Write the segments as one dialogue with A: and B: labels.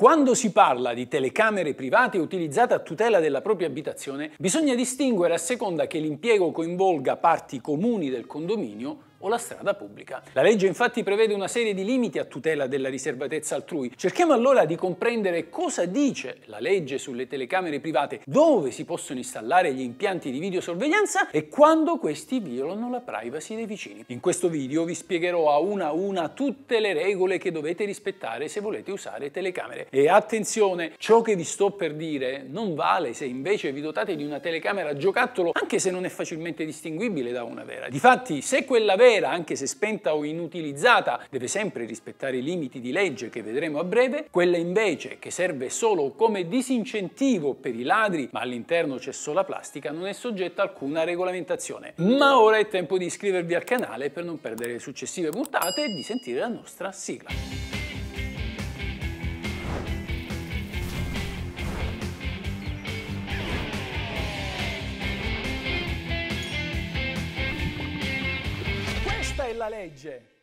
A: Quando si parla di telecamere private utilizzate a tutela della propria abitazione, bisogna distinguere a seconda che l'impiego coinvolga parti comuni del condominio o la strada pubblica. La legge infatti prevede una serie di limiti a tutela della riservatezza altrui. Cerchiamo allora di comprendere cosa dice la legge sulle telecamere private, dove si possono installare gli impianti di videosorveglianza e quando questi violano la privacy dei vicini. In questo video vi spiegherò a una a una tutte le regole che dovete rispettare se volete usare telecamere. E attenzione, ciò che vi sto per dire non vale se invece vi dotate di una telecamera giocattolo, anche se non è facilmente distinguibile da una vera. Difatti, se quella vera vera, anche se spenta o inutilizzata, deve sempre rispettare i limiti di legge che vedremo a breve, quella invece che serve solo come disincentivo per i ladri, ma all'interno c'è sola plastica, non è soggetta a alcuna regolamentazione. Ma ora è tempo di iscrivervi al canale per non perdere le successive puntate e di sentire la nostra sigla. è la legge?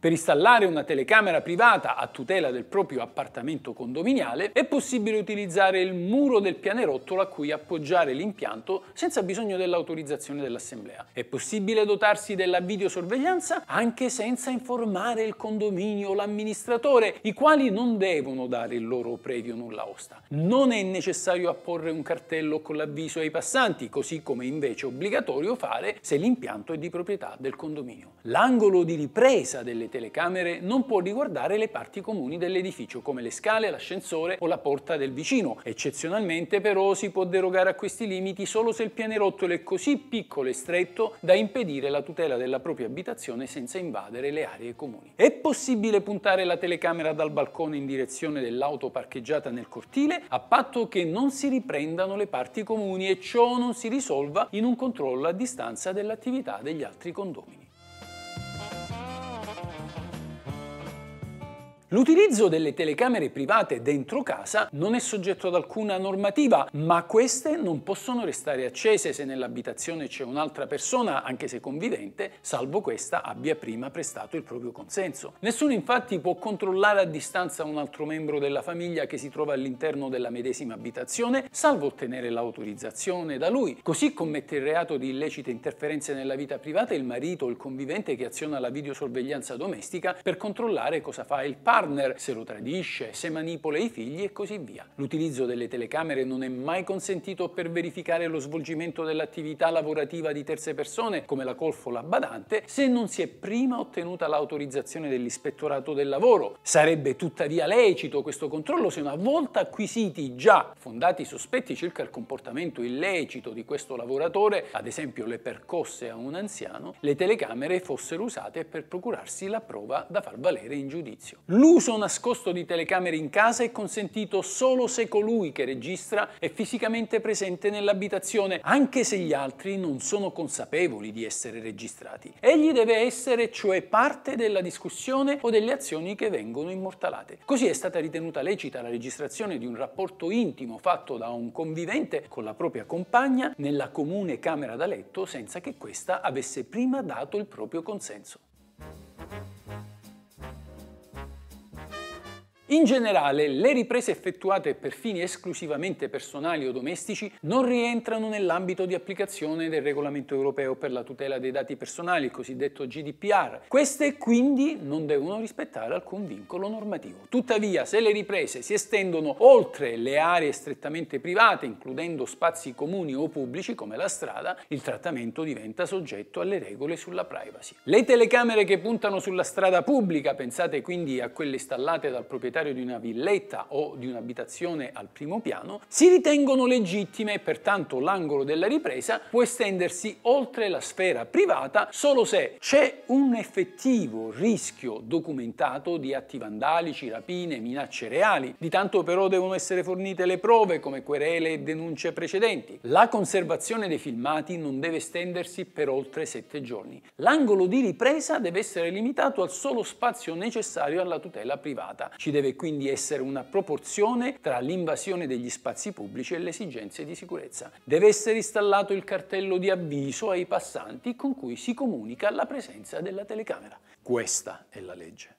A: Per installare una telecamera privata a tutela del proprio appartamento condominiale è possibile utilizzare il muro del pianerottolo a cui appoggiare l'impianto senza bisogno dell'autorizzazione dell'assemblea. È possibile dotarsi della videosorveglianza anche senza informare il condominio o l'amministratore, i quali non devono dare il loro previo nulla osta. Non è necessario apporre un cartello con l'avviso ai passanti, così come invece è obbligatorio fare se l'impianto è di proprietà del condominio. L'angolo di ripresa delle telecamere non può riguardare le parti comuni dell'edificio come le scale, l'ascensore o la porta del vicino. Eccezionalmente però si può derogare a questi limiti solo se il pianerottolo è così piccolo e stretto da impedire la tutela della propria abitazione senza invadere le aree comuni. È possibile puntare la telecamera dal balcone in direzione dell'auto parcheggiata nel cortile a patto che non si riprendano le parti comuni e ciò non si risolva in un controllo a distanza dell'attività degli altri condomini. L'utilizzo delle telecamere private dentro casa non è soggetto ad alcuna normativa, ma queste non possono restare accese se nell'abitazione c'è un'altra persona, anche se convivente, salvo questa abbia prima prestato il proprio consenso. Nessuno infatti può controllare a distanza un altro membro della famiglia che si trova all'interno della medesima abitazione, salvo ottenere l'autorizzazione da lui. Così commette il reato di illecite interferenze nella vita privata il marito o il convivente che aziona la videosorveglianza domestica per controllare cosa fa il padre partner, se lo tradisce, se manipola i figli e così via. L'utilizzo delle telecamere non è mai consentito per verificare lo svolgimento dell'attività lavorativa di terze persone, come la colfola badante, se non si è prima ottenuta l'autorizzazione dell'ispettorato del lavoro. Sarebbe tuttavia lecito questo controllo se una volta acquisiti già fondati sospetti circa il comportamento illecito di questo lavoratore, ad esempio le percosse a un anziano, le telecamere fossero usate per procurarsi la prova da far valere in giudizio. L'uso L'uso nascosto di telecamere in casa è consentito solo se colui che registra è fisicamente presente nell'abitazione, anche se gli altri non sono consapevoli di essere registrati. Egli deve essere cioè parte della discussione o delle azioni che vengono immortalate. Così è stata ritenuta lecita la registrazione di un rapporto intimo fatto da un convivente con la propria compagna nella comune camera da letto senza che questa avesse prima dato il proprio consenso. In generale, le riprese effettuate per fini esclusivamente personali o domestici non rientrano nell'ambito di applicazione del Regolamento europeo per la tutela dei dati personali, il cosiddetto GDPR. Queste quindi non devono rispettare alcun vincolo normativo. Tuttavia, se le riprese si estendono oltre le aree strettamente private, includendo spazi comuni o pubblici come la strada, il trattamento diventa soggetto alle regole sulla privacy. Le telecamere che puntano sulla strada pubblica, pensate quindi a quelle installate dal proprietario proprietario di una villetta o di un'abitazione al primo piano, si ritengono legittime e pertanto l'angolo della ripresa può estendersi oltre la sfera privata solo se c'è un effettivo rischio documentato di atti vandalici, rapine, minacce reali. Di tanto però devono essere fornite le prove come querele e denunce precedenti. La conservazione dei filmati non deve estendersi per oltre sette giorni. L'angolo di ripresa deve essere limitato al solo spazio necessario alla tutela privata. Ci deve deve quindi essere una proporzione tra l'invasione degli spazi pubblici e le esigenze di sicurezza. Deve essere installato il cartello di avviso ai passanti con cui si comunica la presenza della telecamera. Questa è la legge.